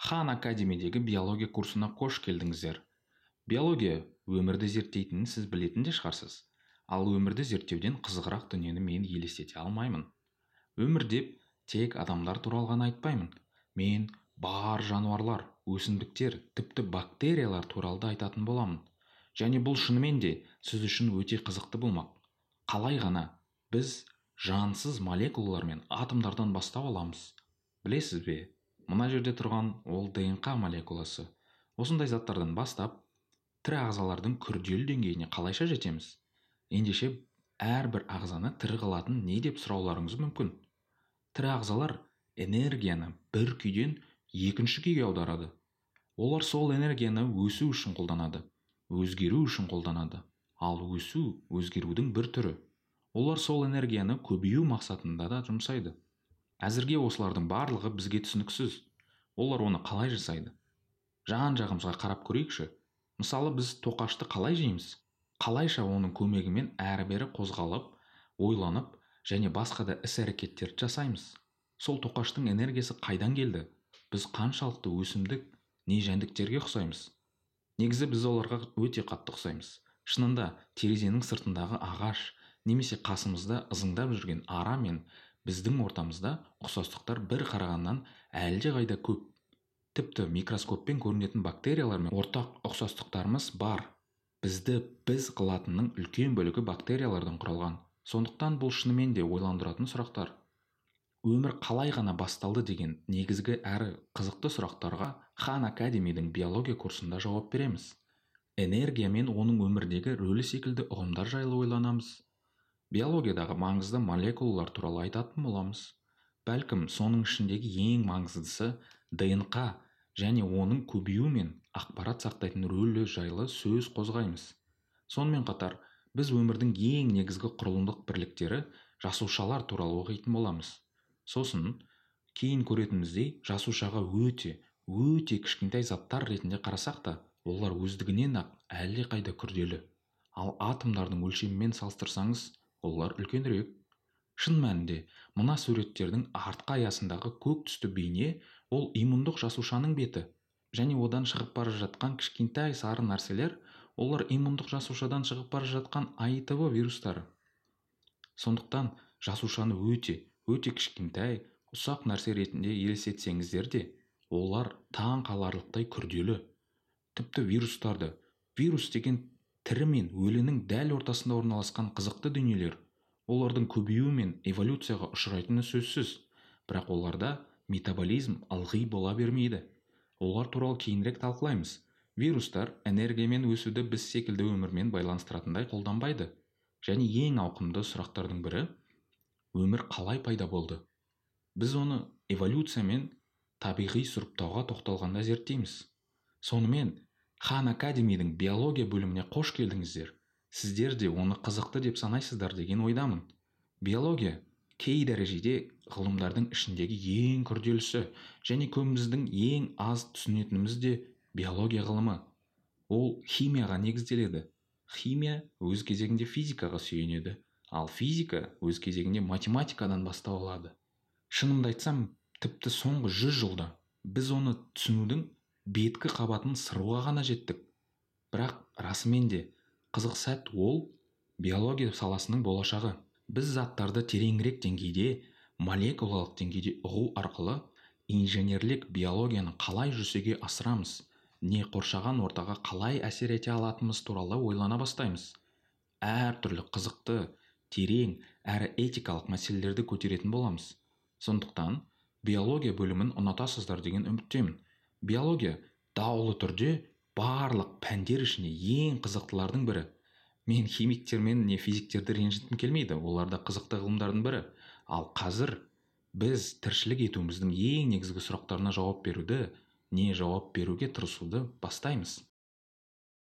хан академидегі биология курсына қош келдіңіздер биология өмірді зерттейтінін сіз білетін де шығарсыз ал өмірді зерттеуден қызығырақ дүниені мен елестете алмаймын өмір деп тек адамдар туралы ғана айтпаймын мен бар жануарлар өсімдіктер тіпті бактериялар туралы да айтатын боламын және бұл шынымен де сіз үшін өте қызықты болмақ қалай ғана біз жансыз молекулалар мен атомдардан бастау аламыз білесіз бе мына жерде тұрған ол днқ молекуласы осындай заттардан бастап тірі ағзалардың күрделі деңгейіне қалайша жетеміз ендеше әрбір ағзаны тірі қылатын не деп сұрауларыңыз мүмкін тірі ағзалар энергияны бір күйден екінші күйге аударады олар сол энергияны өсу үшін қолданады өзгеру үшін қолданады ал өсу өзгерудің бір түрі олар сол энергияны көбею мақсатында да жұмсайды әзірге осылардың барлығы бізге түсініксіз олар оны қалай жасайды жан жағымызға қарап көрейікші мысалы біз тоқашты қалай жейміз қалайша оның көмегімен әрі бері қозғалып ойланып және басқа да іс әрекеттерді жасаймыз сол тоқаштың энергиясы қайдан келді біз қаншалықты өсімдік не жәндіктерге ұқсаймыз негізі біз оларға өте қатты ұқсаймыз шынында терезенің сыртындағы ағаш немесе қасымызда ызыңдап жүрген ара мен біздің ортамызда ұқсастықтар бір қарағаннан әлдеқайда көп тіпті микроскоппен көрінетін бактериялармен ортақ ұқсастықтарымыз бар бізді біз қылатынның үлкен бөлігі бактериялардан құралған сондықтан бұл шынымен де ойландыратын сұрақтар өмір қалай ғана басталды деген негізгі әрі қызықты сұрақтарға хан академидің биология курсында жауап береміз энергия мен оның өмірдегі рөлі секілді ұғымдар жайлы ойланамыз биологиядағы маңызды молекулалар туралы айтатын боламыз бәлкім соның ішіндегі ең маңыздысы днқ және оның көбеюі мен ақпарат сақтайтын рөлі жайлы сөз қозғаймыз сонымен қатар біз өмірдің ең негізгі құрылымдық бірліктері жасушалар туралы оқитын боламыз сосын кейін көретініміздей жасушаға өте өте кішкентай заттар ретінде қарасақ та олар өздігінен ақ әлдеқайда күрделі ал атомдардың өлшемімен салыстырсаңыз олар үлкенірек шын мәнінде мына суреттердің артқы аясындағы көк түсті бейне ол иммундық жасушаның беті және одан шығып бара жатқан кішкентай сары нәрселер олар иммундық жасушадан шығып бара жатқан аитв вирустары сондықтан жасушаны өте өте кішкентай ұсақ нәрсе ретінде елестетсеңіздер де олар таң қаларлықтай күрделі тіпті вирустарды вирус деген тірі мен өлінің дәл ортасында орналасқан қызықты дүниелер олардың көбеюі мен эволюцияға ұшырайтыны сөзсіз бірақ оларда метаболизм ылғи бола бермейді олар туралы кейінірек талқылаймыз вирустар энергиямен өсуді біз секілді өмірмен байланыстыратындай қолданбайды және ең ауқымды сұрақтардың бірі өмір қалай пайда болды біз оны эволюция мен табиғи сұрыптауға тоқталғанда зерттейміз сонымен хан академидің биология бөліміне қош келдіңіздер сіздер де оны қызықты деп санайсыздар деген ойдамын биология кей дәрежеде ғылымдардың ішіндегі ең күрделісі және көбіміздің ең аз түсінетініміз де биология ғылымы ол химияға негізделеді химия өз кезегінде физикаға сүйенеді ал физика өз кезегінде математикадан бастау алады шынымды айтсам тіпті соңғы жүз жылда біз оны түсінудің беткі қабатын сыруға ғана жеттік бірақ расымен де қызық сәт ол биология саласының болашағы біз заттарды тереңірек деңгейде молекулалық деңгейде ұғу арқылы инженерлік биологияны қалай жүзеге асырамыз не қоршаған ортаға қалай әсер ете алатынымыз туралы ойлана бастаймыз Әр түрлі қызықты терең әрі этикалық мәселелерді көтеретін боламыз сондықтан биология бөлімін ұнатасыздар деген үміттемін биология даулы түрде барлық пәндер ішіне ең қызықтылардың бірі мен химиктер мен не физиктерді ренжіткім келмейді олар да қызықты ғылымдардың бірі ал қазір біз тіршілік етуіміздің ең негізгі сұрақтарына жауап беруді не жауап беруге тырысуды бастаймыз